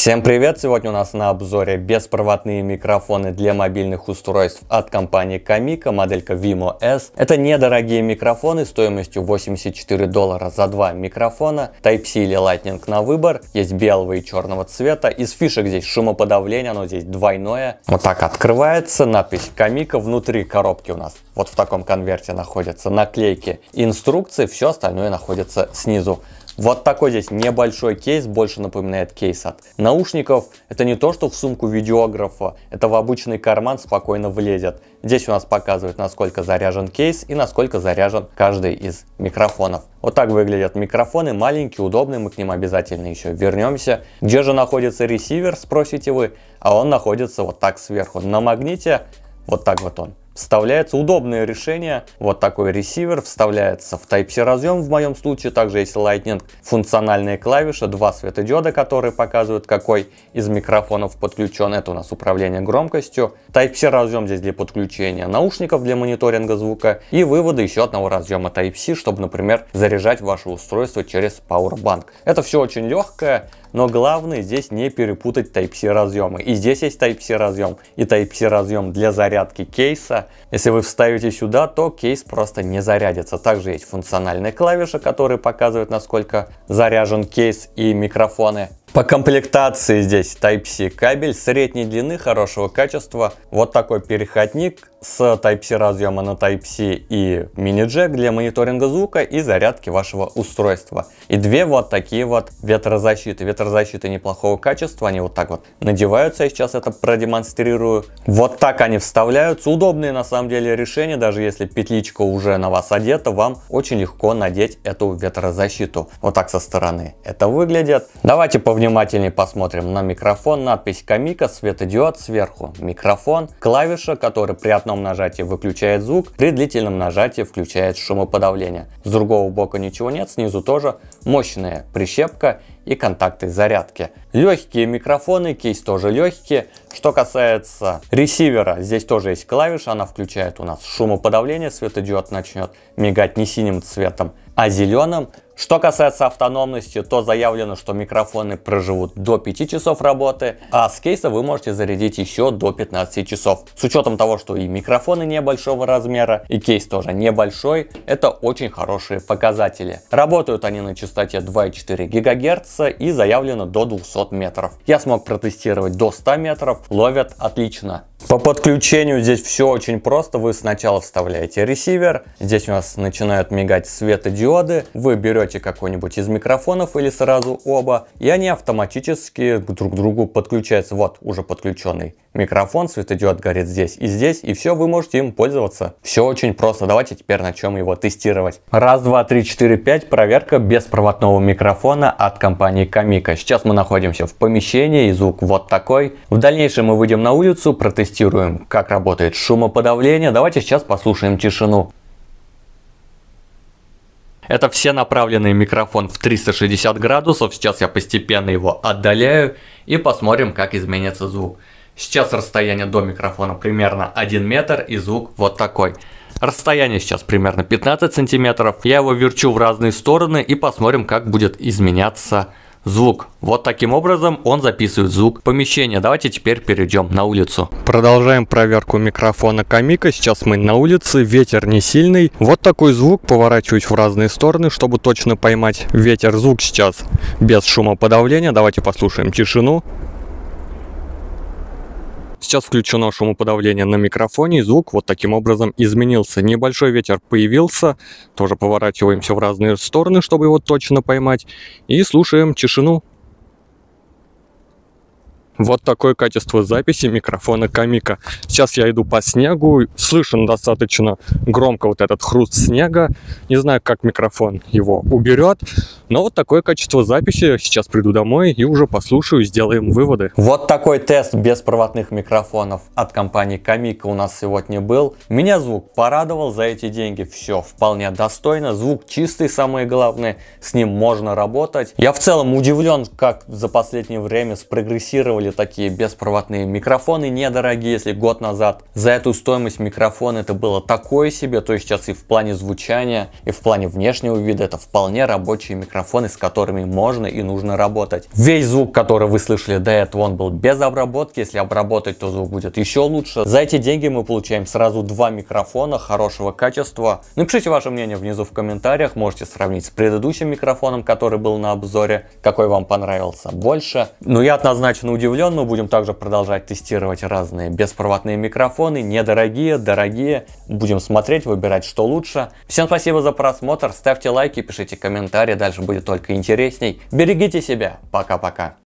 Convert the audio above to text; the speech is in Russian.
Всем привет! Сегодня у нас на обзоре беспроводные микрофоны для мобильных устройств от компании Kamika, моделька Vimo S. Это недорогие микрофоны стоимостью 84 доллара за два микрофона, Type-C или Lightning на выбор, есть белого и черного цвета. Из фишек здесь шумоподавление, оно здесь двойное. Вот так открывается, надпись Kamika, внутри коробки у нас вот в таком конверте находятся наклейки, инструкции, все остальное находится снизу. Вот такой здесь небольшой кейс, больше напоминает кейс от наушников. Это не то, что в сумку видеографа, это в обычный карман спокойно влезет. Здесь у нас показывает, насколько заряжен кейс и насколько заряжен каждый из микрофонов. Вот так выглядят микрофоны, маленькие, удобные, мы к ним обязательно еще вернемся. Где же находится ресивер, спросите вы? А он находится вот так сверху, на магните, вот так вот он вставляется удобное решение. Вот такой ресивер вставляется в Type-C разъем в моем случае. Также есть Lightning, функциональные клавиши, два светодиода, которые показывают, какой из микрофонов подключен. Это у нас управление громкостью. Type-C разъем здесь для подключения наушников для мониторинга звука и выводы еще одного разъема Type-C, чтобы, например, заряжать ваше устройство через Powerbank. Это все очень легкое, но главное здесь не перепутать Type-C разъемы. И здесь есть Type-C разъем, и Type-C разъем для зарядки кейса. Если вы вставите сюда, то кейс просто не зарядится. Также есть функциональные клавиши, которые показывают, насколько заряжен кейс и микрофоны. По комплектации здесь Type-C кабель средней длины, хорошего качества. Вот такой переходник с Type-C разъема на Type-C и мини-джек для мониторинга звука и зарядки вашего устройства. И две вот такие вот ветрозащиты. Ветрозащиты неплохого качества, они вот так вот надеваются, я сейчас это продемонстрирую. Вот так они вставляются. Удобные на самом деле решения, даже если петличка уже на вас одета, вам очень легко надеть эту ветрозащиту. Вот так со стороны это выглядит. Давайте по. Повнимательнее посмотрим на микрофон, надпись Камика, светодиод сверху, микрофон, клавиша, который при одном нажатии выключает звук, при длительном нажатии включает шумоподавление. С другого бока ничего нет, снизу тоже мощная прищепка и контакты зарядки. Легкие микрофоны, кейс тоже легкие. Что касается ресивера, здесь тоже есть клавиша, она включает у нас шумоподавление, светодиод начнет мигать не синим цветом, а зеленым. Что касается автономности, то заявлено, что микрофоны проживут до 5 часов работы, а с кейса вы можете зарядить еще до 15 часов. С учетом того, что и микрофоны небольшого размера, и кейс тоже небольшой, это очень хорошие показатели. Работают они на частоте 2,4 ГГц и заявлено до 200 метров. Я смог протестировать до 100 метров, ловят отлично. По подключению здесь все очень просто. Вы сначала вставляете ресивер, здесь у нас начинают мигать светодиоды, вы берете берете какой-нибудь из микрофонов или сразу оба, и они автоматически друг к другу подключаются. Вот, уже подключенный микрофон, светодиод горит здесь и здесь, и все, вы можете им пользоваться. Все очень просто, давайте теперь начнем его тестировать. Раз, два, три, четыре, пять, проверка беспроводного микрофона от компании Камика. Сейчас мы находимся в помещении, и звук вот такой. В дальнейшем мы выйдем на улицу, протестируем, как работает шумоподавление. Давайте сейчас послушаем тишину. Это все направленный микрофон в 360 градусов. Сейчас я постепенно его отдаляю и посмотрим, как изменится звук. Сейчас расстояние до микрофона примерно 1 метр и звук вот такой. Расстояние сейчас примерно 15 сантиметров. Я его верчу в разные стороны и посмотрим, как будет изменяться звук звук. Вот таким образом он записывает звук помещения. Давайте теперь перейдем на улицу. Продолжаем проверку микрофона Камика. Сейчас мы на улице, ветер не сильный. Вот такой звук поворачивать в разные стороны, чтобы точно поймать ветер. Звук сейчас без шумоподавления. Давайте послушаем тишину. Сейчас включено шумоподавление на микрофоне, и звук вот таким образом изменился. Небольшой ветер появился, тоже поворачиваемся в разные стороны, чтобы его точно поймать, и слушаем тишину. Вот такое качество записи микрофона Камика. Сейчас я иду по снегу, слышен достаточно громко вот этот хруст снега. Не знаю, как микрофон его уберет, но вот такое качество записи. Сейчас приду домой и уже послушаю, сделаем выводы. Вот такой тест беспроводных микрофонов от компании Камика у нас сегодня был. Меня звук порадовал за эти деньги, все вполне достойно. Звук чистый, самое главное, с ним можно работать. Я в целом удивлен, как за последнее время спрогрессировали были такие беспроводные микрофоны недорогие, если год назад. За эту стоимость микрофон это было такое себе, то есть сейчас и в плане звучания, и в плане внешнего вида это вполне рабочие микрофоны, с которыми можно и нужно работать. Весь звук, который вы слышали до этого, он был без обработки, если обработать, то звук будет еще лучше. За эти деньги мы получаем сразу два микрофона хорошего качества. Напишите ваше мнение внизу в комментариях, можете сравнить с предыдущим микрофоном, который был на обзоре, какой вам понравился больше. Но ну, я однозначно удивлен, Radeon мы будем также продолжать тестировать разные беспроводные микрофоны, недорогие, дорогие. Будем смотреть, выбирать, что лучше. Всем спасибо за просмотр, ставьте лайки, пишите комментарии, дальше будет только интересней. Берегите себя, пока-пока.